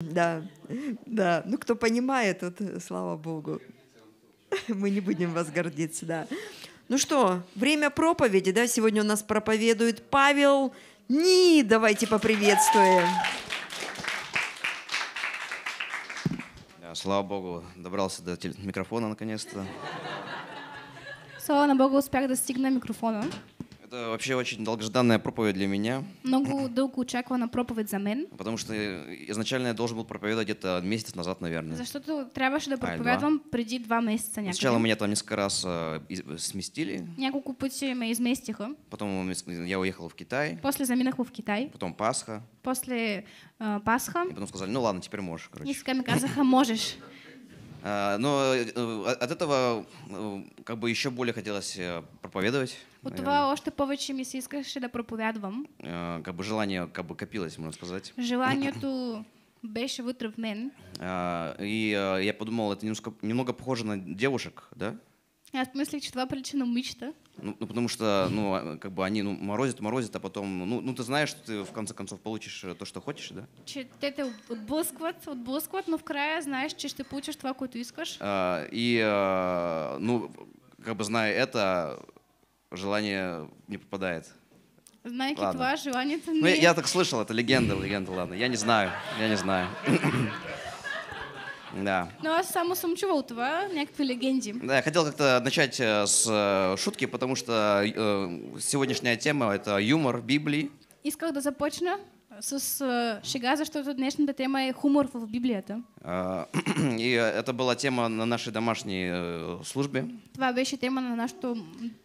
Да, да. Ну, кто понимает, вот, слава богу. Мы не будем вас гордиться, да. Ну что, время проповеди, да? Сегодня у нас проповедует Павел Ни. Давайте поприветствуем. Да, слава богу, добрался до микрофона наконец-то. Слава богу, успех достиг на микрофона. Это вообще очень долгожданная проповедь для меня. Много долго очеквана проповедь за мен. Потому что изначально я должен был проповедовать где-то месяц назад, наверное. Защото трябваше да проповядвам преди два месяца някъде. Сначала меня там несколько раз а, сместили. Няколко пъти ме изместиха. Потом я уехал в Китай. После заминах в Китай. Потом Пасха. После э, Пасха. И потом сказали, ну ладно, теперь можешь, короче. И ми казаха, можешь. А, но э, от этого э, как бы еще более хотелось э, проповедовать. От того още повече ми се искаше да проповядвам. Как бы желание как бы копилось, можно сказать. Желанието беше вътре в мен. А, и я подумал, это немножко, немного похоже на девушек, да? А в смысле, что причина мечта? Ну, ну, потому что, ну, а, как бы они ну, морозят, морозят, а потом, ну, ну, ты знаешь, что ты в конце концов получишь э, то, что хочешь, да? Че, это вот отблъскват, но в края знаешь, че ты получишь това, което искаш. А, и, а, ну, как бы зная это, желание не попадает. Знаете, ладно. това желание не... Ну, я, я так слышал, это легенда, легенда, ладно. Я не знаю, я не знаю. Да. Ну а сам сам чего в некой легенде? Да, я хотел как-то начать э, с э, шутки, потому что э, сегодняшняя тема — это юмор Библии. И когда започна? с шега э, за что днешната тема е хумор в Библията. И э, это была тема на нашей домашней э, службе. Твоя беше тема на нашу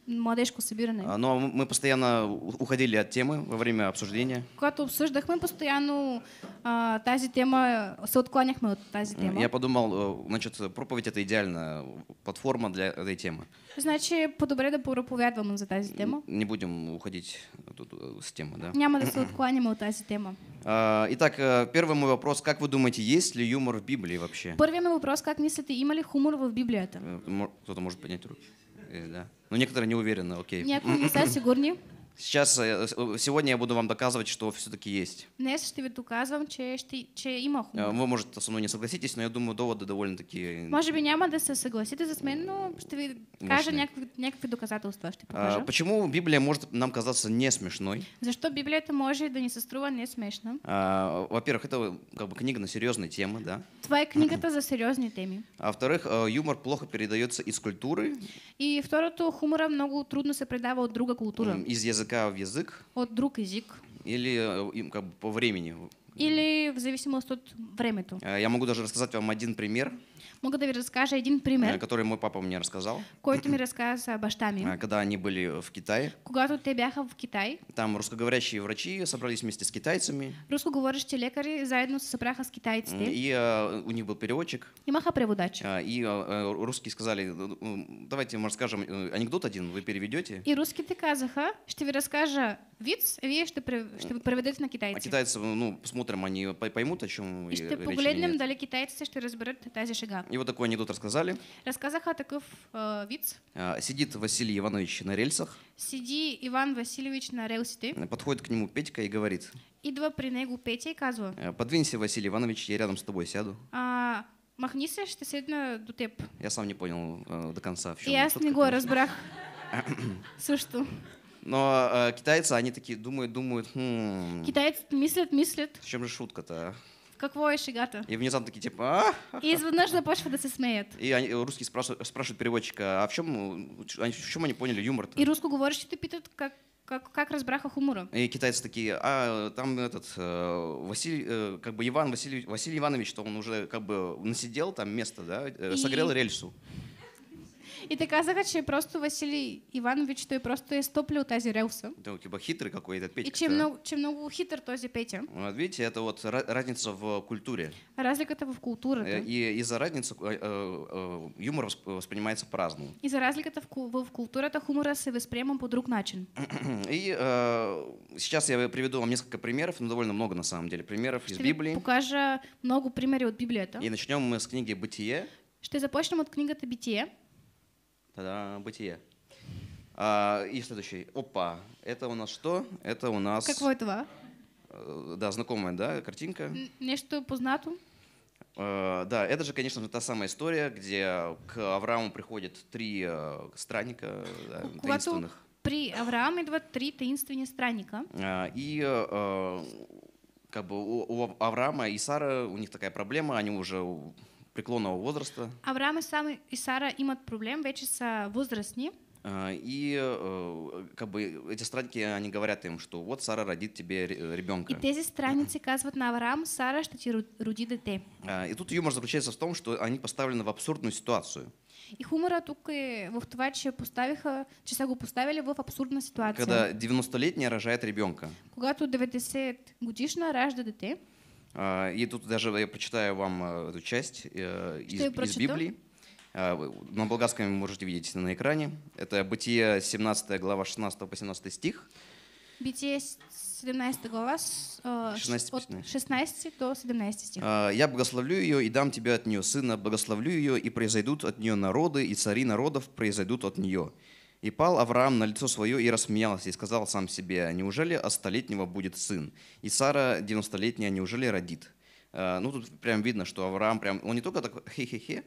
молодежку събиране. А, Но ну, а мы постоянно уходили от темы во время обсуждения. Когато мы постоянно а, тази тема, се мы от тази тема. Я подумал, значит, проповедь это идеальная платформа для этой темы. Значи, по-добре да проповядвам за тази тема. Не будем уходить э, с темы, да? Няма да се м-м-м. откланяме от тази тема. А, итак, э, первый мой вопрос. Как вы думаете, есть ли юмор в Библии вообще? Первый мой вопрос: Как мислите, има ли хумор в Библията? Э, кто-то может поднять руки. Да. Но ну, некоторые не уверены, окей. Някои не са сигурни. Сейчас, э, э, сегодня я буду вам доказывать, что все-таки есть. Днес ще ви доказвам, че, ще, че има хумор. Э, вы, может, со мной не согласитесь, но я думаю, доводы довольно-таки... Может би няма да се съгласите с мной. но что ви кажа някакви, някакви доказателства. Ще а, покажа. А, почему Библия может нам казаться не смешной? Защо Библията може да ни се струва не смешна? А, во-первых, это как бы книга на серьезные темы, да? Твоя книга это за серьезные темы. А во-вторых, юмор плохо передается из культуры. И второто, хумора много трудно се от друга культура. Из языка языка в язык. От друг язык. Или э, им как бы по времени. Или в зависимости от времени. А, я могу даже рассказать вам один пример. Мога да ви расскажа един пример. Э, который мой папа мне рассказал. Който ми разказа баща ми. Когда они были в Китае. Когато те бяха в Китай. Там русскоговорящие врачи собрались вместе с китайцами. Русскоговорящие лекари заедно се с китайцами. И uh, у них был переводчик. Имаха преводач. Uh, и uh, русские сказали, давайте мы расскажем анекдот один, вы переведете. И русские ты казаха, что ви разкажа виц, Видишь, что ще, ще на китайци. А китайцы, ну, посмотрим, они поймут, о чем И ще погледнем дали китайците что разберут тази шега. И вот такой анекдот рассказали. Рассказаха таков э, виц. Э, сидит Василий Иванович на рельсах. Сиди Иван Васильевич на рельсите. Подходит к нему Петька и говорит. И два при него Петя и казва. «Э, подвинься, Василий Иванович, я рядом с тобой сяду. А, махнися, что седна на дутеп. Я сам не понял э, до конца. В чем я с него разбрах. Също. Но э, китайцы, они такие думают, думают. Хм, китайцы мыслят, мыслят. В чем же шутка-то? А? Какво е шегата? И внезапно такие типа а? И изведнъж започват да се смеят. И они, э, русские спрашивают, э, спрашивают переводчика, а в чем, э, в чем они поняли юмор-то? И русскоговорящие питают, как, как, как разбраха хумора. И китайцы такие, а там этот Василий, как бы Иван Василий, Василий Иванович, что он уже как бы насидел там место, да, согрел и... рельсу. И ты казаха, что просто Василій Іванович той просто истоплю тази релса. Да, у тебя типа хитрый какой-то Петя. И чем много, чем много хитр този Петя. Вот видите, это вот разница в культуре. разлика это в культуре. Э, и из-за разницы э, э, юмор воспринимается по-разному. Из-за разлика это в, в культуре это хумора се воспринимаем по друг начин. И э, сейчас я приведу вам несколько примеров, но довольно много на самом деле примеров из Библии. Покажа много примеров от Библии. И начнем мы с книги «Бытие». Что започнем от книги «Бытие». Тогда бытие. А, и следующий. Опа. Это у нас что? Это у нас... Какого этого? Э, да, знакомая, да, картинка. Нечто познату. Uh, да, это же, конечно же, та самая история, где к Аврааму приходят три uh, странника да, таинственных. При Аврааме два три таинственных странника. Uh, и как бы у, у Авраама и Сары у них такая проблема, они уже преклонного возраста. Авраам и Сам и Сара имат проблем, вече са възрастни. А, и э, как бы эти странники, они говорят им, что вот Сара родит тебе э, ребенка. И тези страницы казват на Авраам, Сара что тебе роди дете. А, и тут юмор заключается в том, что они поставлены в абсурдную ситуацию. И хумора тук и в това, че, поставиха, че са го поставили в абсурдна ситуация. Когда 90-летняя рожает ребенка. Когато 90 годишна ражда дете. А, и тут даже я прочитаю вам э, эту часть э, из, из Библии. А, на болгарском вы можете видеть на экране. Это Бытие 17 глава 16 по 17 стих. Бытие 17 глава, 16, э, от 16 до 17 стих. А, «Я благословлю ее и дам тебе от нее сына, благословлю ее, и произойдут от нее народы, и цари народов произойдут от нее. И пал Авраам на лицо свое и рассмеялся, и сказал сам себе, неужели от столетнего будет сын? И Сара, 90-летняя, неужели родит? Э, ну, тут прям видно, что Авраам прям, он не только так хе-хе-хе,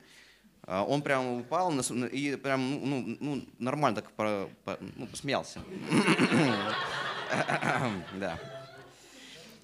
а он прям упал и прям ну, ну, ну, нормально так про, по, ну, посмеялся. да.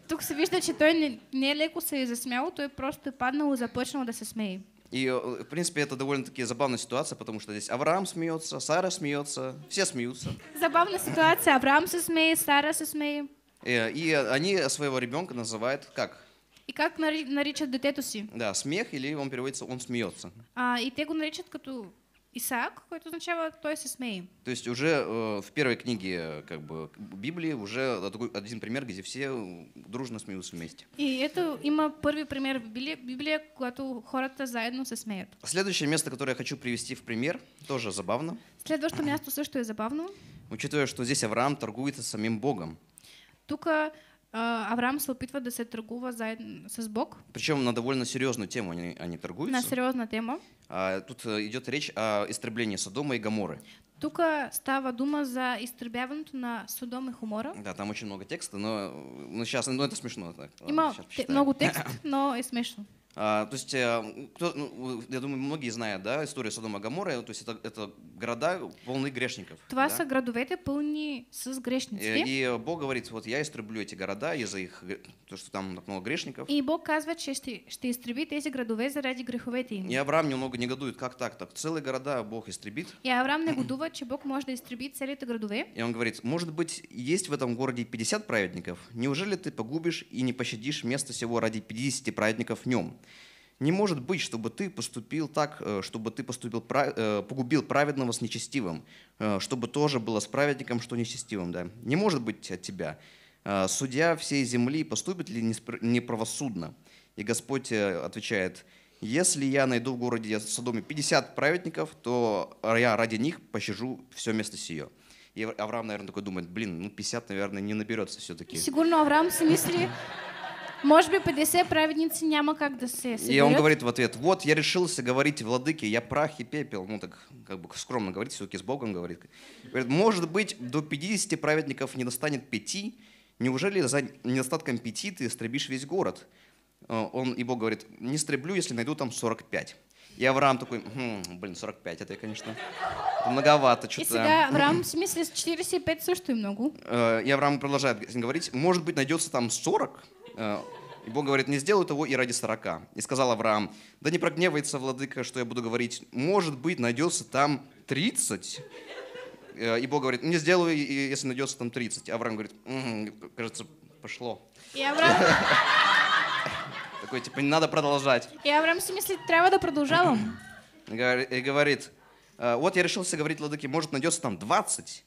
Тук се вижда, че той не, не леко се е засмял, той просто е паднал и започнал да се смее. И, э, в принципе, это довольно-таки забавная ситуация, потому что здесь Авраам смеется, Сара смеется, все смеются. Забавная ситуация, Авраам со смеет, Сара со смеет. И, э, и они своего ребенка называют как? И как наричат детето си? Да, смех или он переводится «он смеется». А, и те го наричат като Исаак, какой-то сначала, то есть Исмей. То есть уже э, в первой книге как бы, Библии уже такой, один пример, где все дружно смеются вместе. И это има первый пример в Библии, Библии когато хората заедно се смеют. Следующее место, которое я хочу привести в пример, тоже забавно. Следующее место, все, что я забавно. Учитывая, что здесь Авраам торгуется самим Богом. Только а, Авраам Слопитва да се за со сбок. Причем на довольно серьезную тему они, они торгуются. На серьезную тему. А, тут э, идет речь о истреблении Содома и Гаморы. Тук става дума за изтребяването на Содом и Хомора. Да, там очень много текста, но, э, но ну, сейчас, но ну, это смешно. Так. Ладно, Има много текст, но и смешно. А, то есть, э, кто, ну, я думаю, многие знают да, историю Содома и Гамора, то есть это, это города полны грешников. Това да? са градовете пълни с грешници. Э, и Бог говорит, вот я истреблю эти города из-за их, то, что там много грешников. И Бог казва, что ще, ще истреби тези градове заради греховете им. И Авраам немного негодует, как так, так целые города Бог истребит. И Авраам негодува, что Бог может истребить целые целите градове. И он говорит, может быть, есть в этом городе 50 праведников, неужели ты погубишь и не пощадишь место всего ради 50 праведников в нем? Не может быть, чтобы ты поступил так, э, чтобы ты поступил, э, погубил праведного с нечестивым, э, чтобы тоже было с праведником, что нечестивым. Да? Не может быть от тебя. Судья всей земли поступит ли неправосудно? И Господь отвечает, если я найду в городе Содоме 50 праведников, то я ради них пощажу все место сие. И Авраам, наверное, такой думает, блин, ну 50, наверное, не наберется все-таки. Сигурно Авраам в смысле. Может быть, ПДС праведницы няма как да се И он говорит в ответ, вот, я решился говорить владыке, я прах и пепел. Ну, так как бы скромно говорить, все-таки с Богом говорит. Говорит, может быть, до 50 праведников не достанет пяти? Неужели за недостатком пяти ты истребишь весь город? Э, он и Бог говорит, не стреблю, если найду там 45. И Авраам такой, хм, блин, 45, это, конечно, многовато. Что-то. И всегда Авраам, в смысле, 45 все, что и много. Э, и Авраам продолжает говорить, может быть, найдется там 40? И Бог говорит, не сделаю того и ради сорока. И сказал Авраам, да не прогневается владыка, что я буду говорить, может быть, найдется там тридцать. Э, и Бог говорит, не сделаю, если найдется там тридцать. Авраам говорит, м-м, кажется, пошло. И Авраам... Такой, типа, не надо продолжать. И Авраам, в смысле, треба да продолжал? И говорит, «Э, вот я решился говорить владыке, может, найдется там двадцать.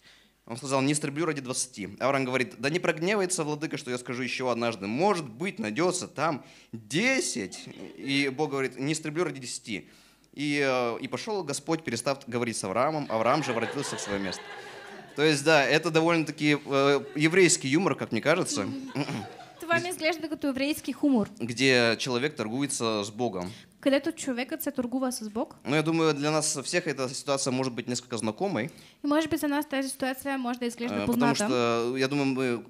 Он сказал, не истреблю ради двадцати. Авраам говорит, да не прогневается владыка, что я скажу еще однажды. Может быть, найдется там десять. И Бог говорит, не истреблю ради десяти. И, э, и пошел Господь, перестав говорить с Авраамом. Авраам же воротился в свое место. То есть, да, это довольно-таки э, еврейский юмор, как мне кажется. Ты вами згляш, еврейский хумор. Где человек торгуется с Богом. Когда където човекът это торгува с Бог. Ну, я думаю, для нас всех эта ситуация может быть несколько знакомой. И может быть, для нас эта ситуация может изглядеть э, позната. Потому что, э, я думаю, мы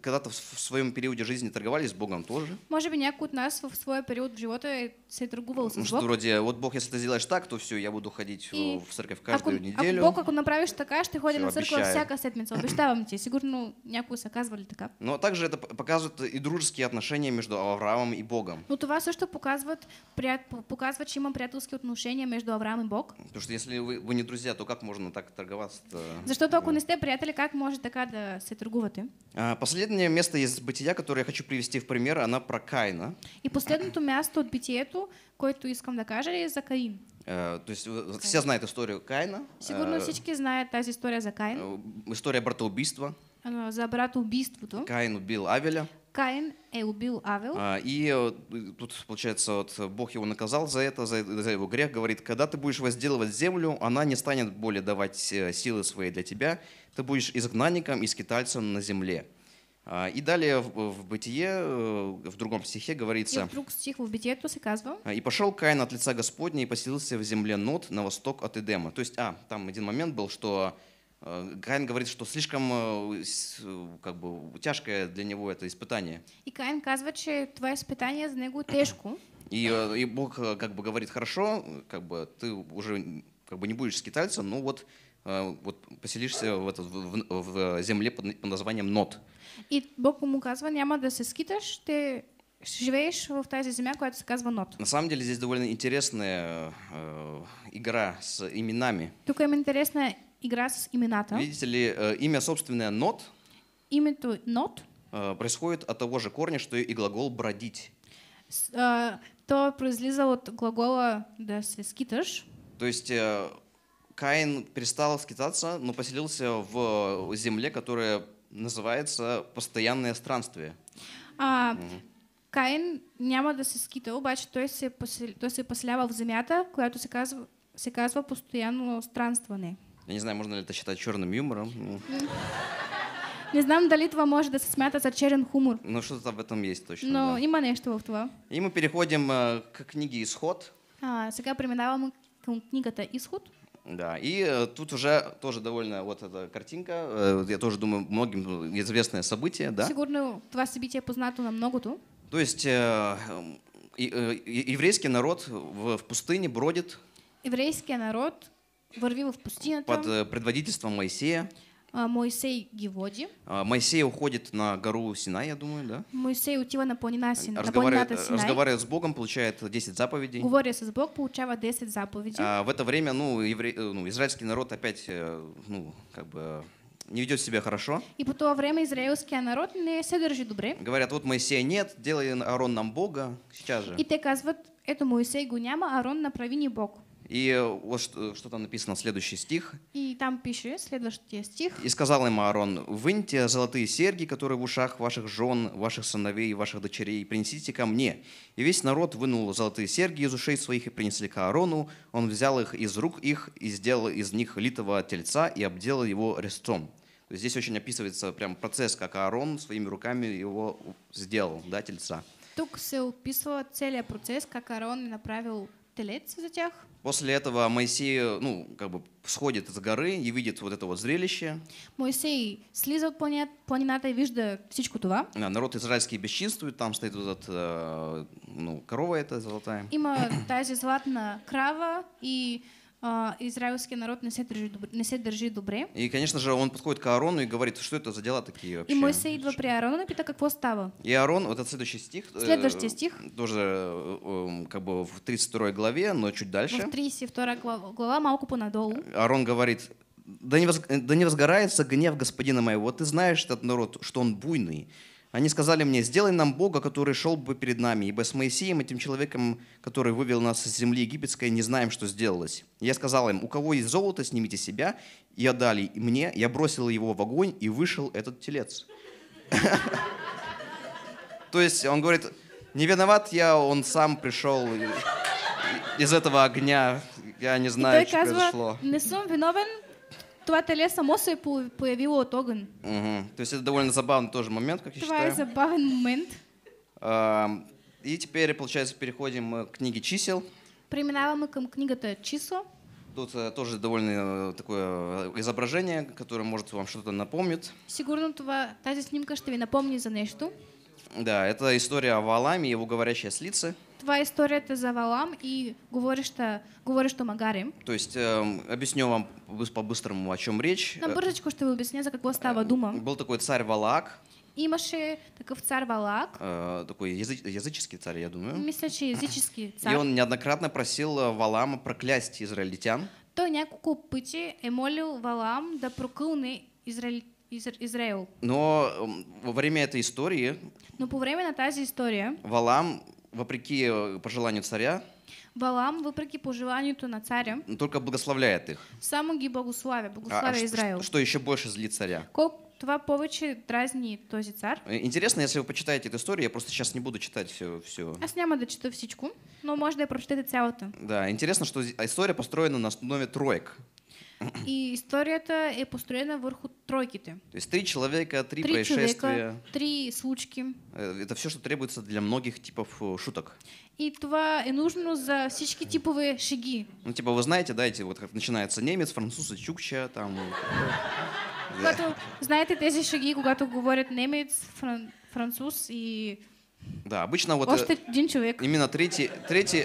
когда-то в своем периоде жизни торговались с Богом тоже. Может быть, някой от нас в свой период в живота се торговал с Богом. Что вроде, вот Бог, если ты сделаешь так, то все, я буду ходить э, И в церковь каждую ако, а неделю. Ако Бог, ако направишь така, ще ходи на церковь всякая седмица. Обещавам тебе, сигурно някои са казвали така. Но также это показывает и дружеские отношения между Авраамом и Богом. Ну, то вас това что показывает приятные показывать, чем приятельские отношения между Авраам и Бог. Потому что если вы, вы не друзья, то как можно так торговаться? -то? За что только не сте приятели, как может такая да се торгувате? Последнее место из бытия, которое я хочу привести в пример, она про Каина. И последнее место от бытието, което искам да кажа, е за Каин. Uh, то есть все знают историю Каина. Сигурно э, всички знают та история за Каин. Э, история убийства. За брата братоубийството. Каин убил Авеля. Каин э, убил Авел. А, и э, тут, получается, вот, Бог его наказал за это, за, за его грех. Говорит, когда ты будешь возделывать землю, она не станет более давать э, силы свои для тебя. Ты будешь изгнанником и скитальцем на земле. А, и далее в, Бытие, э, в другом стихе говорится... И вдруг стих в Бытие, то «И пошел Каин от лица Господня и поселился в земле Нот на восток от Эдема». То есть, а, там один момент был, что Э, Каин говорит, что слишком э, как бы, тяжкое для него это испытание. И Каин казва, что твое испытание для него тяжко. И, э, и Бог как бы говорит, хорошо, как бы ты уже как бы не будешь скитальца, но вот вот поселишься в, этот, в, в, в земле под, под названием Нот. И Бог ему казва, няма да се скиташ, ты живешь в той земля, която се казва Нот. На самом деле здесь довольно интересная э, игра с именами. Только им интересна игра с имената. Видите ли, э, имя собственное not. Името not. Происходит от того же корня, что и глагол бродить. Э, то произлезло от глагола да скиташ. То есть э, Каин перестал скитаться, но поселился в земле, которая называется постоянное странствие. А, угу. Каин няма да се скита, обаче той се, посел... той се поселява в земята, която се казва, се казва постоянно странстване. Я не знаю, можно ли это считать черным юмором. Не знаю, дали това може да се смята за черен хумор. Но что-то об этом есть точно. Ну да. има нещо в това. И мы переходим э, к книге «Исход». А, сега преминаваме книга ну, книгата «Исход». Да, и э, тут уже тоже довольно вот эта картинка, э, я тоже думаю, многим э, известное событие, да? Сигурно, това събитие познато на многото. То есть э, э, еврейский народ в, в пустыне бродит. Еврейский народ Вървим в пустинята. Под э, предводительством Моисея. А, Моисей Геводи. А, Моисей уходит на гору Синай, я думаю, да? Моисей утива на планина Синай. Разговаривает, э, Синай. разговаривает с Богом, получает 10 заповедей. Говоря с Богом, получает 10 заповедей. А, в это время, ну, евре... Э, ну, израильский народ опять, ну, как бы не ведет себя хорошо. И по то время израильский народ не се держит добре. Говорят, вот Моисея нет, делай Арон нам Бога, сейчас же. И те казват, это Моисей го Арон на ни Бог. И э, вот что, э, что там написано, следующий стих. И там пишет, следующий стих. «И сказал им Аарон, выньте золотые серьги, которые в ушах ваших жен, ваших сыновей, ваших дочерей, и принесите ко мне». И весь народ вынул золотые серьги из ушей своих и принесли к Аарону. Он взял их из рук их и сделал из них литого тельца и обделал его рестом. То есть здесь очень описывается прям процесс, как Аарон своими руками его сделал, да, тельца. Тут се описва целият процес, как Аарон направил После этого Моисей, ну, как бы сходит из горы и видит вот это вот зрелище. Моисей слиза от планината и вижда всичко това. Да, народ израильский бесчинствует, там стоит вот этот, э, ну, корова эта золотая. Има тази златна крава и а, израильский народ не се, държи, не се държи добре. И, конечно же, он подходит к Аарону и говорит, что это за дела такие вообще. И Моисей идва при Аарону и пита, какво става. И Аарон, вот этот следующий стих. Э, следующий стих. Тоже э, э, как бы в 32 главе, но чуть дальше. В 32 глава, глава малку понадолу. Аарон говорит, да не, воз, да не возгорается гнев господина моего. Ты знаешь этот народ, что он буйный. Они сказали мне, сделай нам Бога, который шел бы перед нами, ибо с Моисеем, этим человеком, который вывел нас из земли египетской, не знаем, что сделалось. Я сказал им, у кого есть золото, снимите себя, и отдали мне, я бросил его в огонь, и вышел этот телец. То есть он говорит, не виноват я, он сам пришел из этого огня, я не знаю, что произошло. Не сам виновен, toate леса мосо и появило огън. Угу. То есть это довольно забавный тоже момент, как я Това считаю. Това момент. А, и теперь, получается, переходим к книге чисел. Преминаваме към книгата число. Тут э, тоже довольно э, такое э, изображение, которое может вам что-то напомнит. Сигурно та тази снимка ще ви напомнит за нещо. Да, это история о Валаме и его говорящие слицы твоя история это за валом и говоришь, что, говоришь, что магарим. То есть, э, объясню вам по-быстрому, о чем речь. На э, бырзочку, чтобы объяснить, за какого става э, дума. Был такой царь Валак. Имаше такой царь Валак. Э, такой язы языческий царь, я думаю. Мислячи, языческий царь. И он неоднократно просил э, Валама проклясть израильтян. То няколко пъти и молил Валам да прокълне израильтян Израил. Но эм, во время этой истории... Но по времени на тази история... Валам вопреки э, пожеланию царя, Балам, вопреки пожеланию на царя, только благословляет их. Само ги благославя, а, благославя а, Израил. Что, что еще больше злит царя. Кол това повече дразни този цар. Э, интересно, если вы почитаете эту историю, я просто сейчас не буду читать все. все. Аз няма да чета всичко, но може да я прочетете цялата. Да, интересно, что история построена на основе троек. И историята е построена върху тройките. То есть три человека, три, три происшествия. Человека, три случки. Э, это все, что требуется для многих типов э, шуток. И това е нужно за всички типовые шаги. Ну, типа, вы знаете, да, эти вот как начинается немец, француз, чукча, там... Э, когато, знаете тези шаги, когато говорят немец, фран, француз и... Да, обычно вот... Още один человек. Именно третий, третий,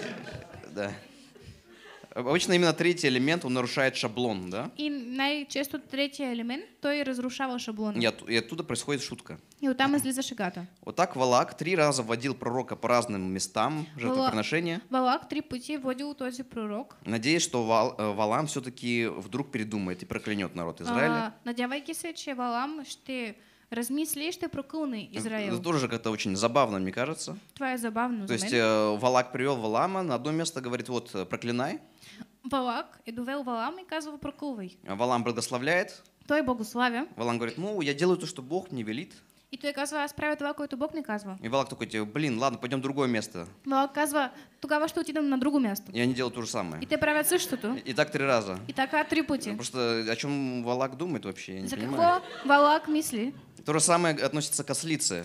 да. Обычно именно третий элемент, он нарушает шаблон, да? И наичасто третий элемент, то и разрушал шаблон. И, и оттуда происходит шутка. И вот там излиза шагата. Вот так Валак три раза водил пророка по разным местам жертвоприношения. Валак три пути водил този пророк. Надеюсь, что Вал, э, Валам все-таки вдруг передумает и проклянет народ Израиля. А, надявайки се, че Валам ще Размисли, что проколны Израил. Это тоже как-то очень забавно, мне кажется. Твоя забавно. То есть э, Валак привел Валама на одно место, говорит, вот проклинай. Валак и довел Валам и казал прокулвай. Валам благословляет. Той благославя. Валам говорит, ну, я делаю то, что Бог мне велит. И той казва, аз правя това, което Бог не казва. И Валак такой тебе, блин, ладно, пойдем в другое место. Валак ну, казва, тогава что отидем на другое место. И они делают то же самое. И те правят что-то? и так три раза. И така три пути. Ну, просто о чем Валак думает вообще, я не За понимаю. какво Валак мысли. То же самое относится к ослице.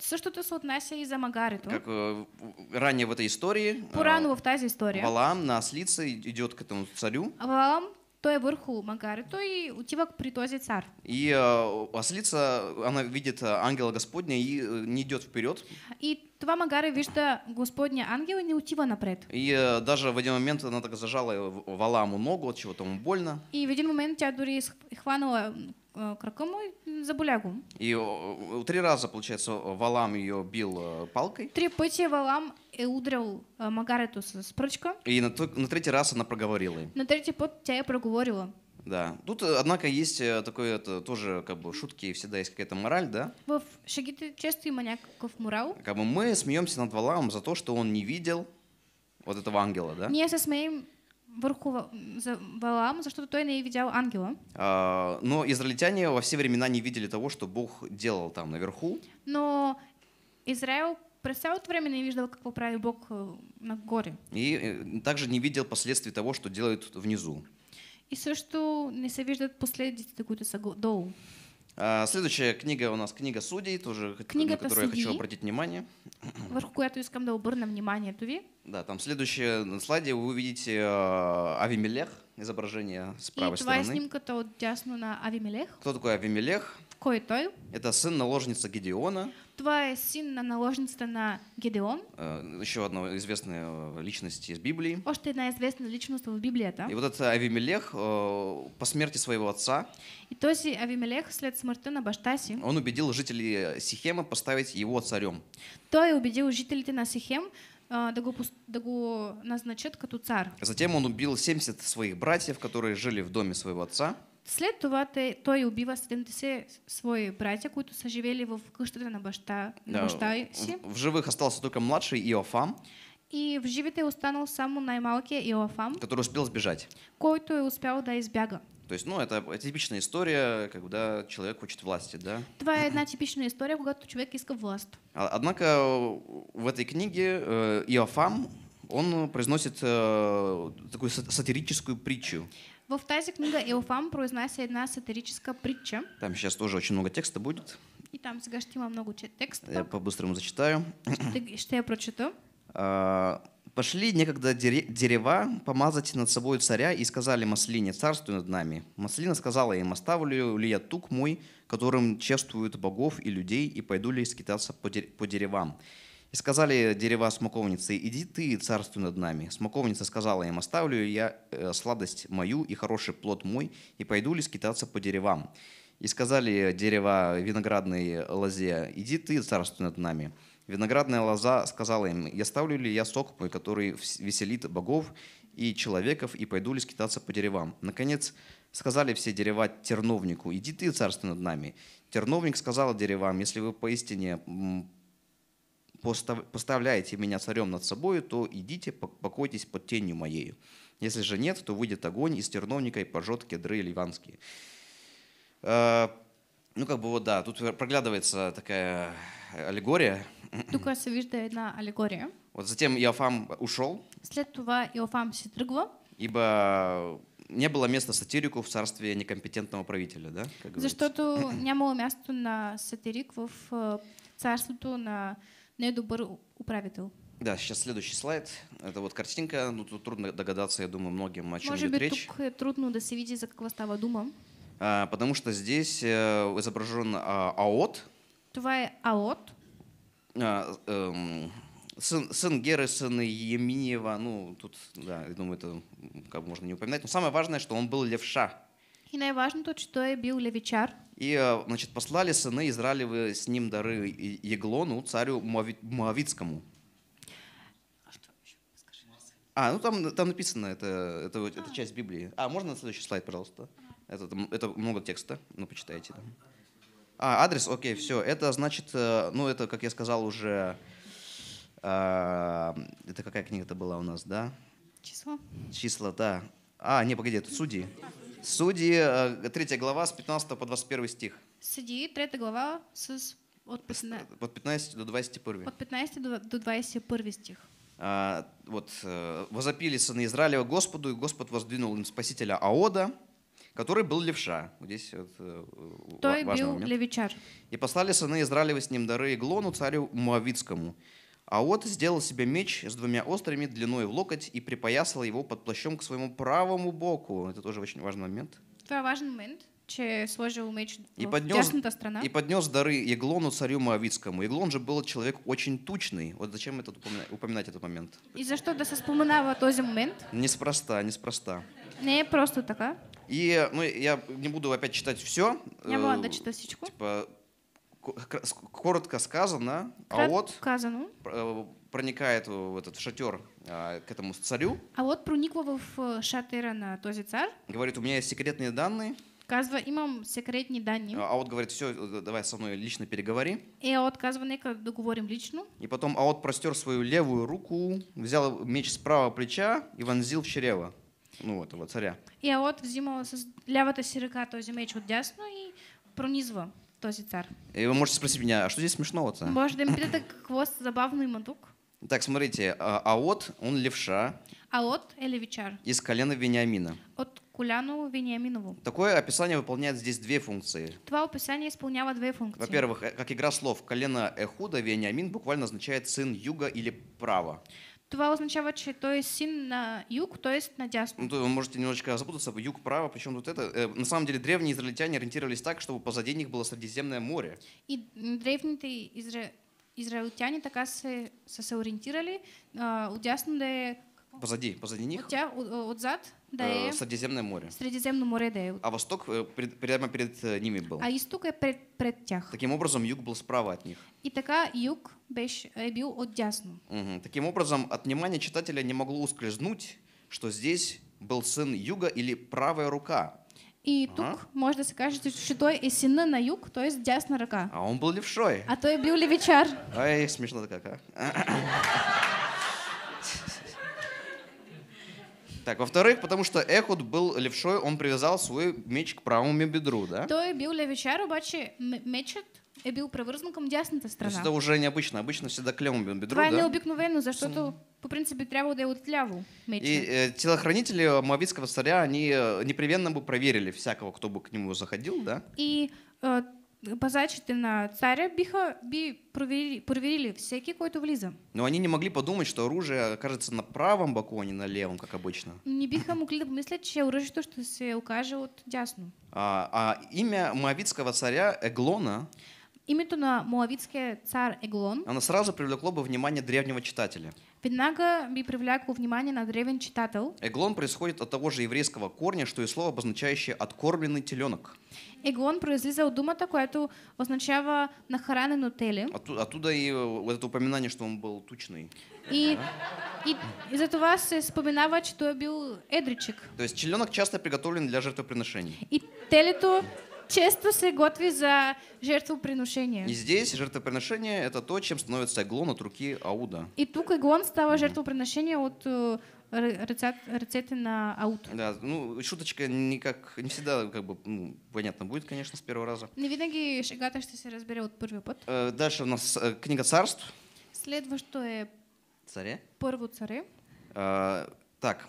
Что-то соотнася и за Магариту. Как э, ранее в этой истории. Пурану э, в тази истории. Валам на ослице идет к этому царю. А Валаам той вверху Магары, то и утивок при тозе цар. И э, ослица, она видит э, ангела Господня и э, не идет вперед. И това Магары вижда Господня ангела не утива напред. И э, даже в один момент она так зажала э, Валаму ногу, от чего-то ему больно. И в один момент тебя дури хванула Э, крокомой за забулягу. И э, э, три раза, получается, Валам ее бил палкой. Три пыти Валам и удрил Магарету с прочка. И на, на третий раз она проговорила. На третий пот тебя проговорила. Да. Тут, однако, есть такой это, тоже, как бы, шутки, всегда есть какая-то мораль, да? шаги ты честный маньяков мурал. Как бы мы смеемся над Валамом за то, что он не видел вот этого ангела, да? Не, со смеем Вверху Валаам, за что то той не видел ангела. А, но израильтяне во все времена не видели того, что Бог делал там наверху. Но Израиль все это время не видел, как поправил Бог э, на горе. И э, также не видел последствий того, что делают внизу. И все, что не се виждат последиците, които са долу. А, следующая книга у нас книга судей, тоже книга на которую я хочу обратить внимание. Върху която искам да обърна вниманието ви. Да, там следующее на слайде вы увидите э, Авимелех, изображение с правой И стороны. И това е снимката от дясно на Авимелех. Кто такой Авимелех? Кой той? Это сын наложницы Гедеона. Твоя синна наложница на Гедеон. Э, еще одна известная э, личность из Библии. Още одна известная личность в Библии, да? И вот это Авимелех э, по смерти своего отца. И то есть Авимелех след смерти на Баштаси. Он убедил жителей Сихема поставить его царем. То и убедил жителей на Сихем да го, да го назначат като цар. Затем он убил 70 своих братьев, которые жили в доме своего отца. След това те, той убива 70 свои братья, които са живели в къщата на баща, на баща си. В, в живых остался только младший Иофам. И в живите останал само най-малкият Иоафам, который успел сбежать. Който е успял да избяга. То есть, ну, это, это типичная история, когда человек хочет власти, да? Това е една типичная история, когда человек иска власть. А, однако в этой книге э, Иофам, он произносит э, такую сатирическую притчу. В тази книга Иофан произнася една сатирическая притча. Там сейчас тоже очень много текста будет. И там сега ще има много текста. Я по-быстрому зачитаю. Ще, ще я прочитаю. А, Пошли некогда дерева помазать над собой царя и сказали маслине, царствуй над нами. Маслина сказала им, оставлю ли я тук мой, которым чествуют богов и людей, и пойду ли скитаться по деревам. И сказали дерева смоковницы, иди ты, царствуй над нами. Смоковница сказала им, оставлю я э, сладость мою и хороший плод мой, и пойду ли скитаться по деревам. И сказали дерева виноградной лозе, иди ты, царствуй над нами. Виноградная лоза сказала им, я ставлю ли я сок мой, который веселит богов и человеков, и пойду ли скитаться по деревам. Наконец, сказали все дерева терновнику, иди ты, царствуй над нами. Терновник сказал деревам, если вы поистине поставляете меня царем над собою, то идите, покойтесь под тенью моею. Если же нет, то выйдет огонь из терновника и пожжет кедры ливанские». Э, ну, как бы вот, да, тут проглядывается такая аллегория. Тут се вижда одна аллегория. Вот затем Иофам ушел. След това Иофам се Ибо не было места сатирику в царстве некомпетентного правителя, да? Как не нямало места на сатирик в э, царству на недобър Управитель. Да, сейчас следующий слайд. Это вот картинка. Ну, тут трудно догадаться, я думаю, многим, о чем Может идет быть, речь. Тук трудно да видеть, за какого става дума. А, потому что здесь э, изображен а, Аот. Това Аот. А, эм, сын, сын Геры, сын Еминева. Ну, тут, да, я думаю, это как бы можно не упоминать. Но самое важное, что он был левша. И най-важното, че той е бил левичар. И, э, значит, послали сыны Израилевы с ним дары Еглону, царю Моавицкому. А, ну там, там написано, это, это, а. это часть Библии. А, можно на следующий слайд, пожалуйста? Это, это много текста, ну почитайте. Да. А, адрес, окей, все. Это значит, э, ну это, как я сказал уже, э, это какая книга-то была у нас, да? Число. Число, да. А, не, погоди, это судьи. Судьи, 3 э, глава, с 15 по 21 стих. Судьи, 3 глава, с, от, 15, от 15 до 21. От 15 до 21 стих. А, вот, э, «Возопили сыны Израиля Господу, и Господь воздвинул им спасителя Аода, который был левша». Вот Здесь вот, э, Той бил момент. левичар. «И послали сыны Израиля с ним дары Иглону, царю Муавицкому, а вот сделал себе меч с двумя острыми длиной в локоть и припоясал его под плащом к своему правому боку. Это тоже очень важный момент. Това важный момент, че сложил меч и в поднес, страна. И поднес дары Еглону царю Моавицкому. Еглон же был человек очень тучный. Вот зачем этот упоминать, упоминать этот момент? И за что да се споменава този момент? Неспроста, неспроста. Не просто така. И ну, я не буду опять читать все. Я могла э, дочитать всичко. Типа, коротко сказано, а вот сказано. Э, проникает в этот шатер а, к этому царю. А вот проникла в э, шатер на този царь. Говорит, у меня есть секретные данные. Казва, имам секретные данные. А, а вот говорит, все, э, давай со мной лично переговори. И а от казва, нека договорим лично. И потом а вот простер свою левую руку, взял меч с правого плеча и вонзил в черево ну, этого царя. И Аот взимал с лявата си ръка този меч от дясно и пронизывал този царь. И вы можете спросить меня, а что здесь смешного-то? Может, им это хвост забавный мадук? Так, смотрите, Аот, а он левша. Аот – левичар. Из колена Вениамина. От Куляну Вениаминову. Такое описание выполняет здесь две функции. Два описания исполняло две функции. Во-первых, э, как игра слов, колено Эхуда, Вениамин буквально означает сын юга или права. Това означава, че той е син на юг, то есть на диаспору. Ну, вы можете немножечко запутаться. Юг право, причем тут это. Э, на самом деле древние израильтяне ориентировались так, чтобы позади них было Средиземное море. И древние изра... израильтяне така се, са се ориентирали, э, а, удясно да е... Позади, позади них. У От тя, отзад да э, Средиземное море. Средиземное море да А восток э, пред, прямо перед э, ними был. А исток е пред, пред тях. Таким образом, юг был справа от них. И така юг беш, е э, бил отдясно. Угу. Таким образом, от внимания читателя не могло ускользнуть, что здесь был сын юга или правая рука и тук, ага. може да се каже, че той е сина на юг, то есть дясна рука. А он был левшой. А то е бил левичар. Ай, смешно така. Так, во-вторых, потому что Эхуд был левшой, он привязал свой меч к правому бедру, да? и бил левичар, обаче мечет і був приверзником дясната сторона. Це уже необычно, обычно всегда к левому бедру, да? Це необыкновенно, за что то по принципу, треба да вот ляву меч. И э, телохранители Моавитского царя, они э, непременно бы проверили всякого, кто бы к нему заходил, да? И э, Пазачите на царя биха, би проверили, проверили всеки, който влиза. Ну они не могли подумать, что оружие окажется на правом боку, а не на левом, как обычно. Не биха могли да помислят, оружие то, ще се окаже от дясно. А, а имя моавитского царя Эглона Името на моавитския цар Эглон. Оно сразу привлекло бы внимание древнего читателя веднага би привлякло внимание на древен читател. Эглон происходит от того же еврейского корня, что и слово, обозначающее «откормленный теленок». Эглон произлиза от думата, което означава нахранено теле. Оттуда, оттуда и э, вот это упоминание, что он был тучный. И, и, и за това се споменава, че той бил едричек. То есть теленок часто приготовлен для жертвоприношений. И телето често се готви за жертвоприношение. И здесь жертвоприношение это то, чем становится иглон от руки Ауда. И тук иглон става жертвоприношение от э, рецепты на аут. Да, ну, шуточка никак, не всегда как бы ну, понятно будет, конечно, с первого раза. Не винаги шегата что се разбере от първи път. Э, дальше у нас э, книга царств. Следующее. е... Царе. Първо царе. Э, так,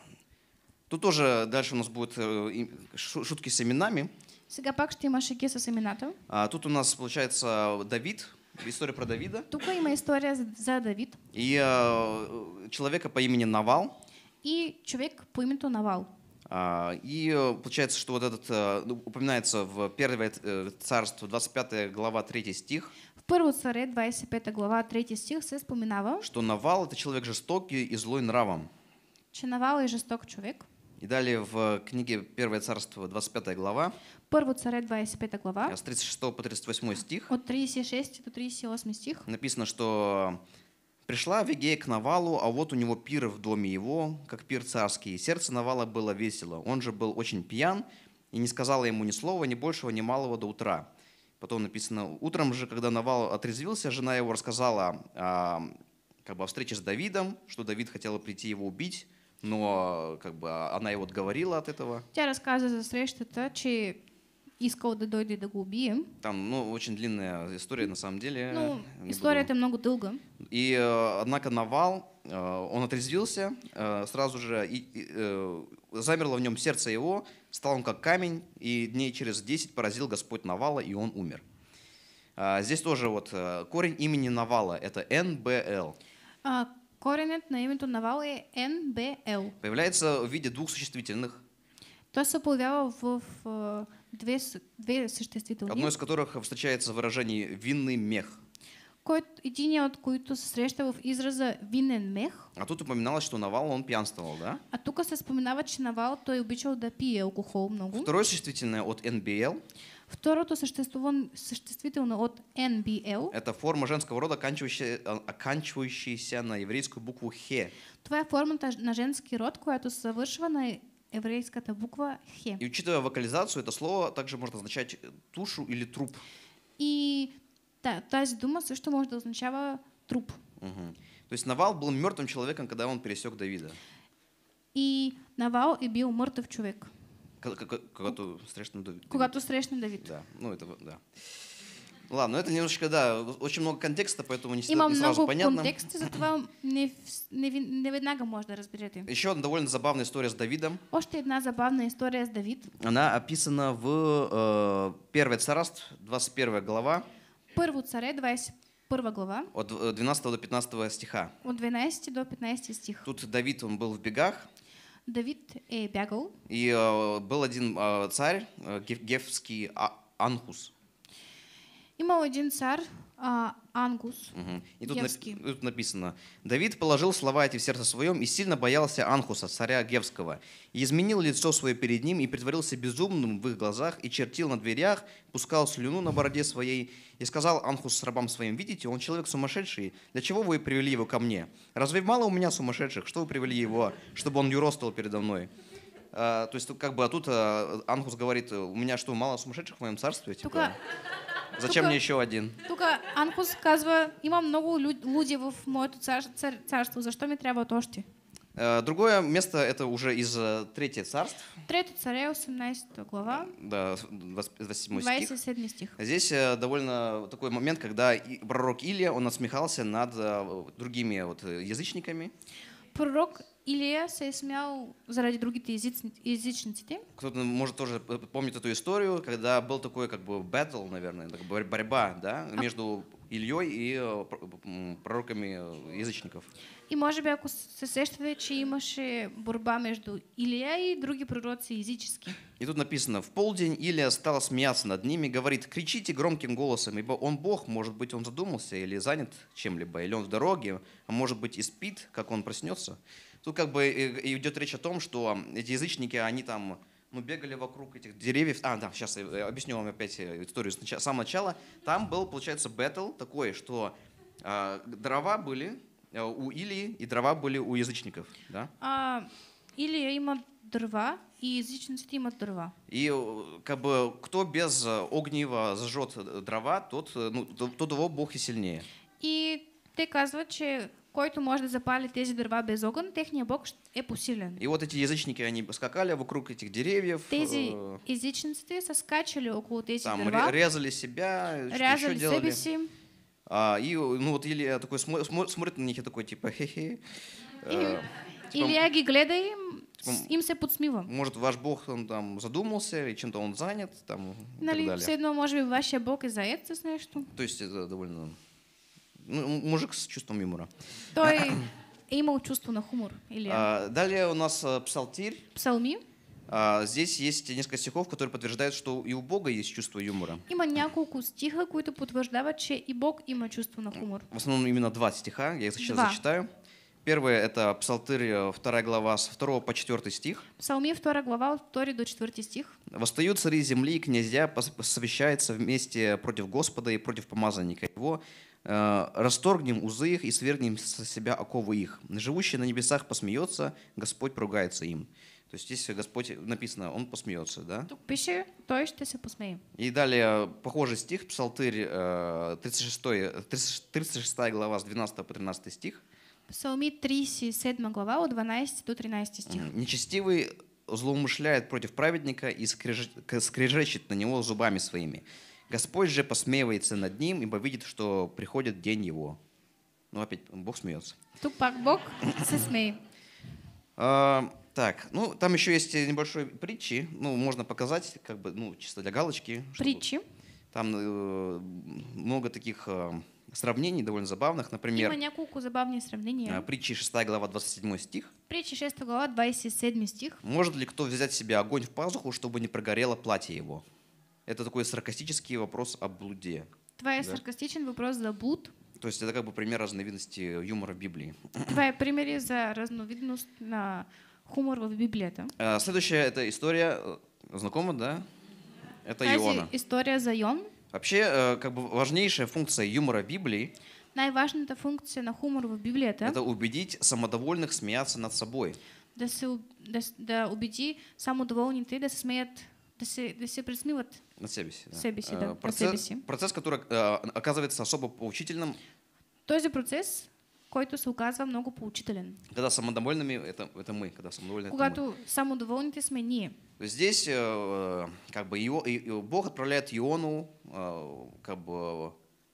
тут тоже дальше у нас будут шутки с именами. Сега пак ще има шеги с имената. А, тут у нас получается Давид, история про Давида. Тук има история за Давид. И а, человека по имени Навал. И человек по имени Навал. А, и э, получается, что вот этот э, ну, упоминается в первое царство, 25 глава, 3 стих. В 1 царе, 25 глава, 3 стих все споминава, что Навал — это человек жестокий и злой нравом. Че Навал — и жесток человек. И далее в книге «Первое царство» 25 глава. Первое царя 25 глава. С 36 по 38 стих. От 36 до 38 стих. Написано, что «Пришла Вегея к Навалу, а вот у него пир в доме его, как пир царский. сердце Навала было весело. Он же был очень пьян, и не сказала ему ни слова, ни большего, ни малого до утра». Потом написано, утром же, когда Навал отрезвился, жена его рассказала а, как бы о встрече с Давидом, что Давид хотел прийти его убить, но как бы она его отговорила от этого. Тя рассказы за то че искал до дойди до губи. Там, ну, очень длинная история на самом деле. Ну, история это много долго. И, э, однако, Навал, э, он отрезвился э, сразу же, и, и, замерло в нем сердце его, стал он как камень, и дней через 10 поразил Господь Навала, и он умер. А, здесь тоже вот корень имени Навала, это НБЛ. А, Коренът на името Навал е НБЛ. Появляется в виде двух существительных. То се появява в, в а, две, две съществителни. Одно из которых встречается в выражении «винный мех». Който, един от които се среща в израза «винен мех». А тут упоминалось, что Навал он пьянствовал, да? А тук се споменава, че Навал той обичал да пие алкохол много. Второе существительное от «НБЛ». Второто съществително от NBL. Это форма женского рода, э, оканчивающаяся на еврейскую букву хе. Твоя форма на женский род, която завършва на еврейската буква хе. И учитывая вокализацию, это слово также может означать э, тушу или труп. И да, тази дума също може да означава труп. Угу. То есть Навал был мертвым человеком, когда он пересек Давида. И Навал и бил мертвый человек. Когато срещну Давид. Когато срещну Давид. Да, ну это да. Ладно, ну это немножечко, да, очень много контекста, поэтому не, Има не сразу много понятно. контекста, затова не, не, не веднага можно разберете. Еще одна довольно забавная история с Давидом. Още одна забавная история с Давид. Она описана в э, 1 царств, 21 глава. Първо царе, 21 глава. От 12 э, до 15 стиха. От 12 до 15 стих. Тут Давид, он был в бегах. Давид э, бегал. И э, был один э, царь, э, Гефский а-, Анхус. Имал один царь, а, Ангус. Угу. И тут, Гевский. тут написано, Давид положил слова эти в сердце своем и сильно боялся Ангуса, царя Гевского, и изменил лицо свое перед ним и притворился безумным в их глазах и чертил на дверях, пускал слюну на бороде своей и сказал Ангус с рабам своим, видите, он человек сумасшедший, для чего вы привели его ко мне? Разве мало у меня сумасшедших, что вы привели его, чтобы он юростал передо мной? А, то есть как бы а тут а, Анхус говорит, у меня что, мало сумасшедших в моем царстве? Типа. Только... Зачем мне еще один? Только Анкус казва, има много людей в моето царство. Защо ми трябва още? Э, другое место это уже из э, Третье царств. Третье царя, 18 глава. Да, 27 стих. 27 стих. Здесь э, довольно такой момент, когда пророк Илия, он насмехался над другими вот язычниками. Пророк или се е смял заради другите езиц, язычниците. Кто-то, может, тоже э, помнит эту историю, когда был такой как бы battle, наверное, борьба да, а между Ільйой и э, пророками э, язычников. И может быть, ако се сещате, че имаше борьба между Илия и други пророци языческие. И тут написано, в полдень Илия стал смеяться над ними, говорит, кричите громким голосом, ибо он Бог, может быть, он задумался или занят чем-либо, или он в дороге, а может быть, и спит, как он проснется. Тут как бы э, идет речь о том, что эти язычники, они там мы бегали вокруг этих деревьев. А, да, сейчас я э, объясню вам опять э, историю с самого начала. Там был, получается, бэтл такой, что э, дрова были э, у Илии, и дрова были у язычников. Да? А, Илия има дрова, и язычниците имат дрова. И как бы кто без огнива зажжет дрова, тот, ну, тот то того Бог и сильнее. И те казват, че който може да запали тези дърва без огън, техния Бог е посилен. И вот эти язычники, они скакали вокруг этих деревьев. Тези э, язычницы соскачали около тези там, дерва. Там резали себя, резали еще делали. Си. А, и ну вот Илья такой смотрит на них и такой типа хе-хе. И э, типа, Илья ги гледа им, типа, им се подсмива. Может, ваш бог он там задумался, и чем-то он занят, там, Нали, все едно, може би, вашия бог е заед с нещо. То есть это довольно ну, мужик с чувством юмора. То и имал чувство на хумор. Или... А, далее у нас э, псалтирь. Псалми. А, здесь есть несколько стихов, которые подтверждают, что и у Бога есть чувство юмора. Има няколко стиха, които потвърждават, че и Бог има чувство на хумор. В основном именно два стиха, я их сейчас два. зачитаю. Первое – это Псалтырь, э, вторая глава, с 2 по 4 стих. Псалми, вторая глава, от 2 до 4 стих. «Восстают цари земли и князья, совещаются вместе против Господа и против помазанника его, Э, расторгнем узы их и свергнем со себя оковы их. Живущий на небесах посмеется, Господь поругается им. То есть здесь Господь написано, Он посмеется, да? Тук пише, той ще се посмее. И далее похожий стих, Псалтырь 36, э, 36 глава с 12 по 13 стих. Псалми 37 глава от 12 до 13 стих. Нечестивый злоумышляет против праведника и скрежещет на него зубами своими. Господь же посмеивается над ним, ибо видит, что приходит день его. Ну, опять Бог смеется. Тупак Бог се смеи. А, так, ну, там еще есть небольшой притчи. Ну, можно показать, как бы, ну, чисто для галочки. Притчи. Там э, много таких э, сравнений довольно забавных. Например, Има няколко забавные сравнения. А, притчи 6 глава 27 стих. Притчи 6 глава 27 стих. Может ли кто взять себе огонь в пазуху, чтобы не прогорело платье его? Это такой саркастический вопрос о блуде. Твоя да? саркастичен вопрос за блуд? То есть это как бы пример разновидности юмора в Библии. Твоя пример за разновидность на хумор в Библии, да? Следующая это история, э, знакома, да? Это Тази Иона. История за Йон. Вообще, э, как бы важнейшая функция юмора в Библии Най-важната функция на хумор в Библии да? это убедить самодовольных смеяться над собой. Да, се, да, да убеди самодоволните да се Tas ir, tas ir преценивать... На себеси, да. Себеси, да. Процесс, процесс, который оказывается особо поучительным. Този процесс, който се оказва много поучителен. Когда самодовольными, это, это мы, когда самодовольны, Когда это мы. самодоволните сме ние. Здесь э, как бы Бог отправляет Иону э, как бы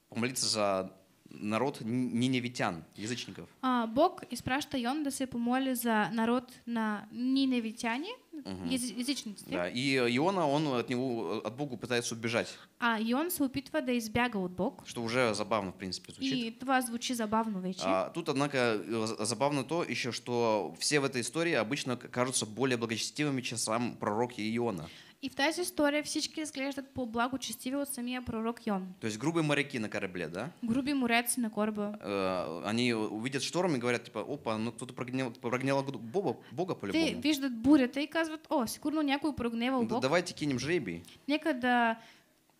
помолиться за народ ниневитян, язычников. А, Бог и спрашивает он, да се помоли за народ на ниневитяне, угу. язычницы. Да, и э, Иона, он от него, э, от Бога пытается убежать. А Ион се упитва да избяга от Бог. Что уже забавно, в принципе, звучит. И това звучит забавно вече. А, тут, однако, э, забавно то еще, что все в этой истории обычно кажутся более благочестивыми, чем сам пророк Иона. И в тази історія всі изглеждат по-благочестиві от самия пророк Йон. То есть грубые моряки на корабле, да? Грубі моряці на кораблі. Uh, э, они увидят шторм и говорят, типа, опа, ну кто-то прогневал, прогневал Бога, Бога по-любому. Те виждат бурята и казват, о, сигурно някой прогневал Бога. Давайте кинем жребий. Нека да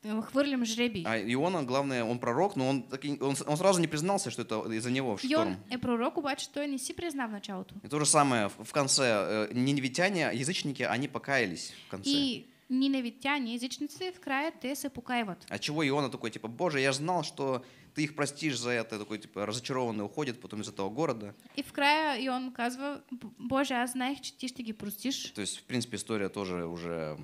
э, хвырлим жребий. А Иона, главное, он пророк, но он, он, он сразу не признался, что это из-за него шторм. Йон е пророк, обаче той не си признав началото. И то же самое в конце. Э, ниневитяне, язычники, они покаялись в конце. И Ниневитяне, язычницы, в крае те се покаиват. А чего Иона такой, типа, боже, я знал, что ты их простишь за это, такой, типа, разочарованный уходит потом из этого города. И в крае Ион казва, боже, я знаю, что ты их простишь. То есть, в принципе, история тоже уже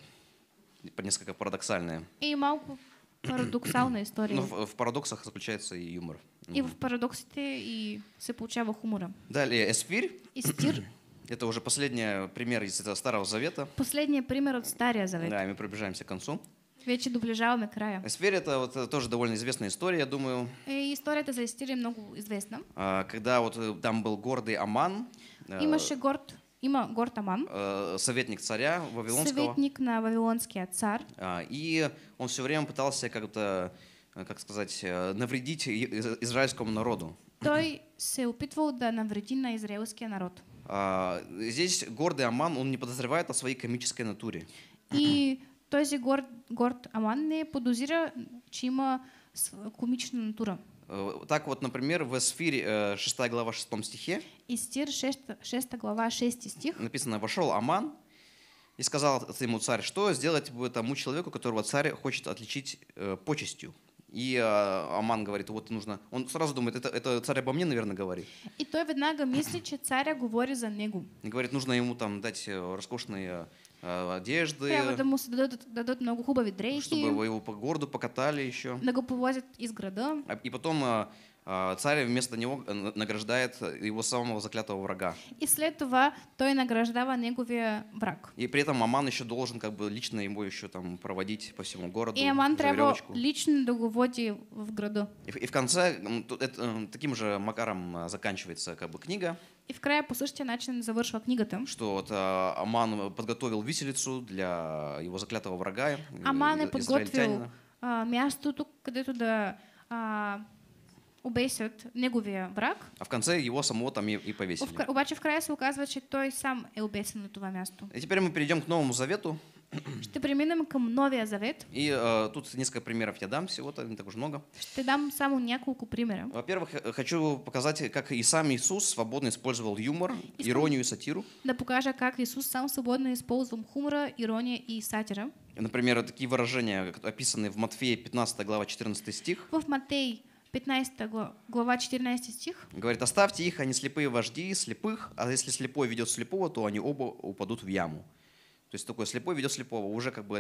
несколько парадоксальная. И малку парадоксальная история. Ну в, в парадоксах заключается и юмор. И в парадоксите и се получава хумора. Далее, эсфирь. Эстир. Это уже последний пример из этого Старого Завета. Последний пример от Старого Завета. Да, мы приближаемся к концу. Вече доближаваме края. Э, Сфере это вот э, тоже довольно известная история, я думаю. И история эта за историю много известна. А, когда вот э, там был гордый Аман. Имаше горд Има горд Аман. Советник царя Вавилонского. Советник на Вавилонский царь. А, и он все время пытался как-то, как сказать, навредить израильскому народу. Той се опитвал да навреди на израелския народ. А, здесь гордый Аман, он не подозревает о своей комической натуре. И този горд, горд Аман не подозира, че има комична натура. Э, так вот, например, в Эсфире 6 э, глава 6 стихе. Истир 6, 6 глава 6 стих. Написано, вошел Аман и сказал ему царь, что сделать бы тому человеку, которого царь хочет отличить э, почестью. И э, Аман говорит, вот нужно... Он сразу думает, это, это царь обо мне, наверное, говорит. И той веднага мисли, че царя говорит за него. И говорит, нужно ему там дать э, роскошные э, одежды. Прямо тому дадут, дадут много хубави дрейки. Чтобы его, его по городу покатали еще. Много повозят из города. А, и потом э, царь вместо него награждает его самого заклятого врага. И след того, той награждава негови враг. И при этом Аман еще должен как бы лично ему еще там проводить по всему городу. И Аман требовал лично договоди в городу. И, и в конце это, таким же макаром заканчивается как бы книга. И в крае, по сути, начин завершила книга тем, что вот, Аман подготовил виселицу для его заклятого врага. Аман подготовил а, место, куда туда а, убесят неговия враг. А в конце его самого там и, и повесили. В, обаче в края указывает, что той сам и убесен на това место. И теперь мы перейдем к Новому Завету. Что преминем к Новия Завет. И э, тут несколько примеров я дам, всего-то не так уж много. Что дам саму несколько примеров. Во-первых, э, хочу показать, как и сам Иисус свободно использовал юмор, Искам... иронию и сатиру. Да покажа, как Иисус сам свободно использовал хумора, ирония и сатиру. Например, такие выражения, описанные в Матфея 15 глава 14 стих. В Матфей 15 глава, 14 стих. Говорит, оставьте их, они слепые вожди, слепых, а если слепой ведет слепого, то они оба упадут в яму. То есть такой слепой ведет слепого. Уже как бы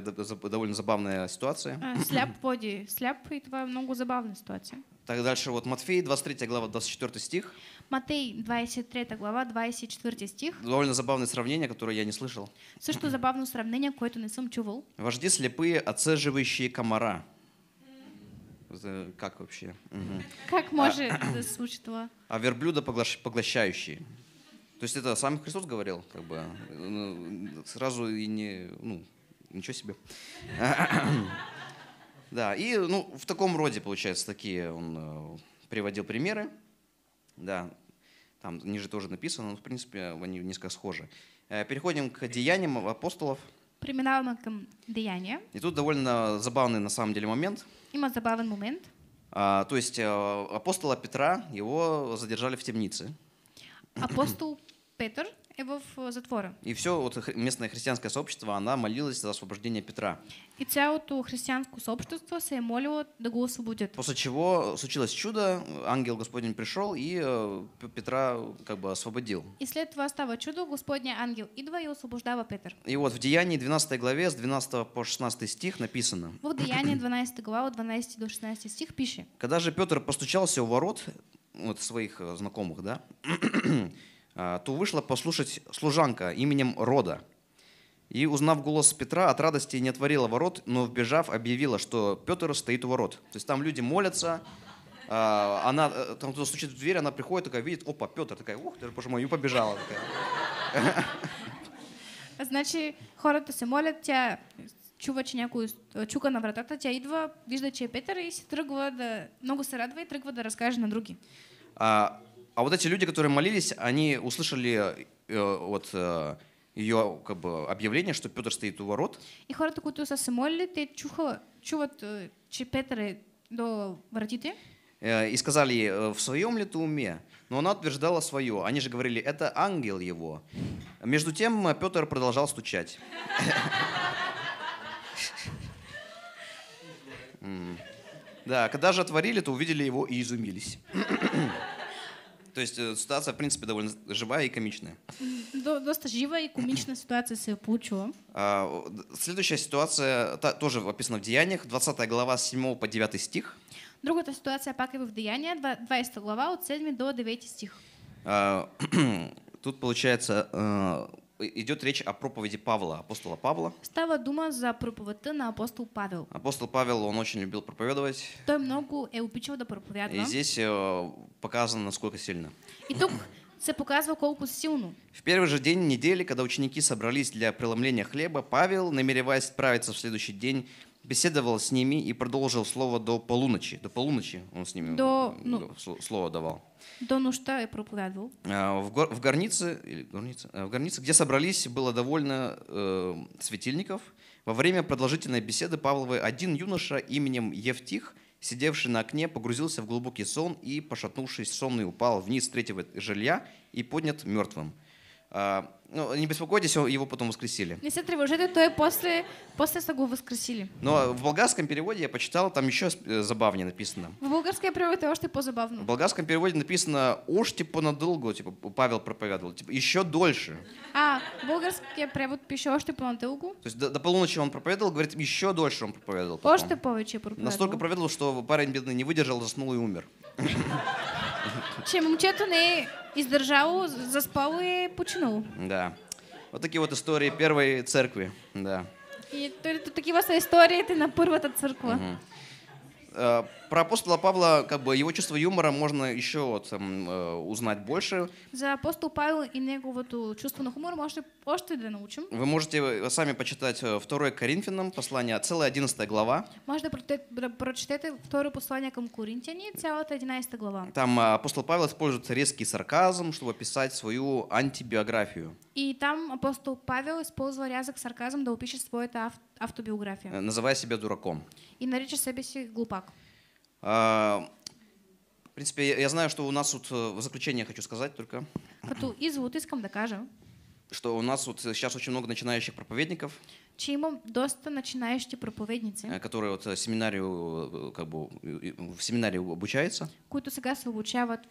довольно забавная ситуация. Э, сляп поди. Сляп и твоя много забавная ситуация. Так дальше вот Матфей, 23 глава, 24 стих. Матей, 23 глава, 24 стих. Довольно забавное сравнение, которое я не слышал. слышь что забавное сравнение, кое-то не сам чувал. Вожди слепые, отцеживающие комара. Как вообще? Угу. Как а может а, существо? А верблюда поглощающий. То есть это сам Христос говорил, как бы ну, сразу и не, ну, ничего себе. Да, и ну, в таком роде, получается, такие он э, приводил примеры. Да, там ниже тоже написано, но в принципе они несколько схожи. Э, переходим к деяниям апостолов преминаваме към деяния. И тут довольно забавный на самом деле момент. Има забавен момент. А, то есть э, апостола Петра его задержали в темнице. Апостол Петър и был в затворы. И все вот местное христианское сообщество, она молилась за освобождение Петра. И цялото християнское сообщество се молило да го освободят. После чего случилось чудо, ангел Господень пришел и э, Петра как бы освободил. И след этого стало чудо, Господня ангел и и освобождава Петр. И вот в Деянии 12 главе с 12 по 16 стих написано. В Деянии 12 глава от 12 до 16 стих пишет. Когда же Петр постучался у ворот вот, своих э, знакомых, да, а, то вышла послушать служанка именем Рода. И, узнав голос Петра, от радости не отворила ворот, но, вбежав, объявила, что Петр стоит у ворот. То есть там люди молятся, а, она, э, там кто-то стучит в дверь, она приходит, такая видит, опа, Петр, такая, ух, ты, боже мой, и побежала. Такая. Значи хората се молят, тя чува, че някой чука на вратата, тя идва, вижда, че е Петър и си тръгва да... Много се радва и тръгва да разкаже на други. А, а вот эти люди, которые молились, они услышали э, вот э, ее как бы объявление, что Петр стоит у ворот. И хората, които са се молили, те чуха, чуват, э, че Петър е до вратите. Э, и сказали, э, в своем ли ты уме? Но она утверждала свое. Они же говорили, это ангел его. Между тем Петр продолжал стучать. Да, когда же отворили, то увидели его и изумились. То есть э, ситуация, в принципе, довольно живая и комичная. Доста живая и комичная ситуация се э, получила. Следующая ситуация та, тоже описана в Деяниях, 20 глава, 7 по 9 стих. Другая ситуация пак е в Деяниях, 20 глава, от 7 до 9 стих. А, тут, получается, э, идет речь о проповеди Павла, апостола Павла. Става дума за проповедта на апостол Павел. Апостол Павел, он очень любил проповедовать. Той много е обичал да проповядва. И здесь э, показано, насколько сильно. И тут се показва колко силно. В первый же день недели, когда ученики собрались для преломления хлеба, Павел, намереваясь отправиться в следующий день беседовал с ними и продолжил слово до полуночи. До полуночи он с ними до, ну, слово давал. До нушта и проповедовал. А, в, гор, в, горнице, горнице, э, в горнице, где собрались, было довольно э, светильников. Во время продолжительной беседы павловы один юноша именем Евтих, сидевший на окне, погрузился в глубокий сон и, пошатнувшись сонный, упал вниз третьего жилья и поднят мертвым. А, ну, не беспокойтесь, его потом воскресили. Не се это то е после, после са воскресили. Но в болгарском переводе я почитал, там еще э, забавнее написано. В болгарском переводе още по-забавно. В болгарском переводе написано «уж типа надолго», типа Павел проповедовал, типа еще дольше. А, болгарский перевод пише «още понадолго». Типа, то есть до, до полуночи он проповедовал, говорит, еще дольше он проповедовал. Потом. Типа, още типа, проповедовал. Настолько проповедовал, что парень бедный не выдержал, заснул и умер. Чем момчето не е І здержаву за спави почну. Да. Вот такие вот истории первой церкви. Да. И такие вот истории ваші на первата церква. Угу про апостола Павла, как бы его чувство юмора можно еще там, эм, э, узнать больше. За апостола Павла и него вот чувство на хумор можете още да научим. Вы можете э, сами почитать э, второе Коринфянам, послание, целая 11 глава. Можно прочитать второе послание к Коринтяне, целая 11 глава. Там апостол Павел использует резкий сарказм, чтобы писать свою антибиографию. И там апостол Павел использовал рязок сарказм, да опишет свою автобиографию. Называя себя дураком. И наречь себя глупак. А, в принципе, я знаю, что у нас тут, э, в заключение хочу сказать только. Като извод искам да кажа. Что у нас вот э, сейчас очень много начинающих проповедников. Че имам доста начинающие проповедницы. Э, которые вот семинарию, как бы, в семинарии обучаются. Които сега се обучават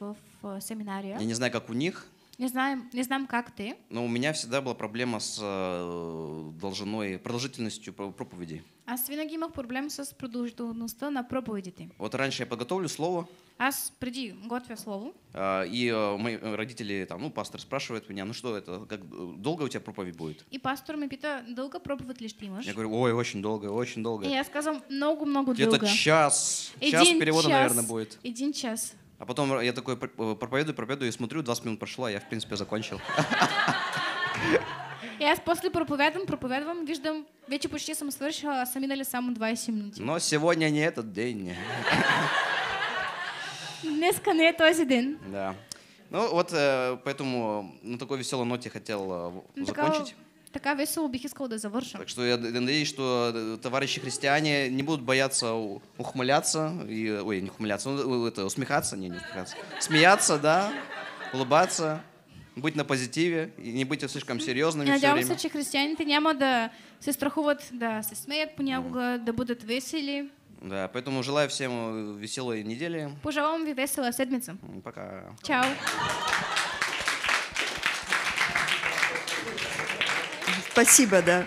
в семинарии? Я не знаю, как у них. Не знаю, не знаем, как ты. Но у меня всегда была проблема с э, должной продолжительностью проповедей. Аз винаги имах проблем с продолжительностью на проповеди ты? Вот раньше я подготовлю слово. Аз преди готвя слово. А, и э, мои э, родители, там, ну, пастор спрашивает меня, ну что это, как долго у тебя проповедь будет? И пастор мне пита, долго проповедь лишь ты можешь. Я говорю, ой, очень долго, очень долго. И я сказал, много-много долго. Где-то час, час перевода, час, наверное, будет. Один час. А потом я такой э, проповедую, проповедую, и смотрю, 20 минут прошло, а я, в принципе, закончил. Я после проповедом, проповедвам, виждам, вече почти съм свършила, а са минали само 20 минут. Но сегодня не этот день. Днеска не е този ден. Да. Ну вот, э, поэтому на такой веселой ноте хотел э, закончить. Така весело бих искал да завършам. Так что я надеюсь, что э, товарищи христиане не будут бояться ухмыляться, и, ой, не ухмыляться, ну, э, это, усмехаться, не, не усмехаться, смеяться, да, улыбаться, быть на позитиве и не быть слишком серьезными Надявам все время. че християните няма да се страхуват да се смеят понякога, mm. да будут весели. Да, поэтому желаю всем э, веселой недели. Пожелаем ви веселой седмицы. Пока. Чао. Спасибо, да.